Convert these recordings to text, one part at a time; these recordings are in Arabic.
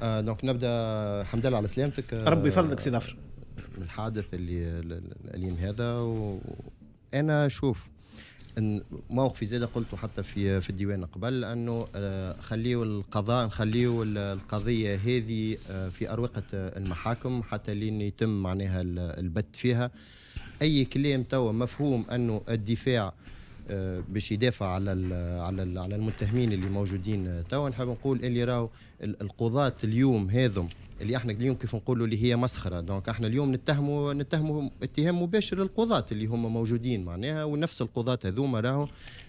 آه دونك نبدا الحمد لله على سلامتك آه ربي يفضلك سي ظفر الحادث اللي الاليم هذا وانا شوف موقفي زاد قلته حتى في في الديوان قبل انه آه، خليوا القضاء نخليوا القضيه هذه آه، في اروقه المحاكم حتى لين يتم معناها البت فيها اي كلام توا مفهوم انه الدفاع آه، باش يدافع على على على المتهمين اللي موجودين آه، توا نحب نقول اللي راهو القضاة اليوم هذم اللي احنا اليوم كيف نقولوا اللي هي مسخره دونك احنا اليوم نتهموا نتهموا اتهام مباشر للقضاة اللي هم موجودين معناها ونفس القضاة هذوما راهو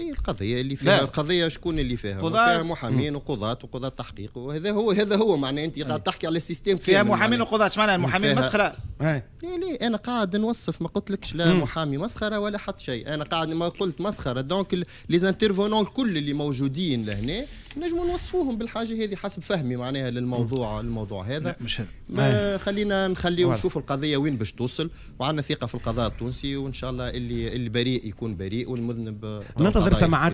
هي إيه، القضيه اللي فيها لا. القضيه شكون اللي فيها قضاء فيها محامين وقضاة وقضاة تحقيق وهذا هو هذا هو معناه انت قاعد تحكي على السيستم فيها محامين وقضاة اش معناها المحامين مسخره إيه. ايه ليه انا قاعد نوصف ما قلتلكش لا محامي مسخره ولا حتى شيء انا قاعد ما قلت مسخره دونك لي زانترفونون كل اللي موجودين لهنا نجموا نوصفوهم بالحاجه هذه حسب فهمي معناها للموضوع الموضوع هذا لا مش هذا ما إيه. خلينا نخليه ونشوف القضيه وين باش توصل وعندنا ثقه في القضاء التونسي وان شاء الله اللي البريء يكون بريء والمذنب ننتظر سماعات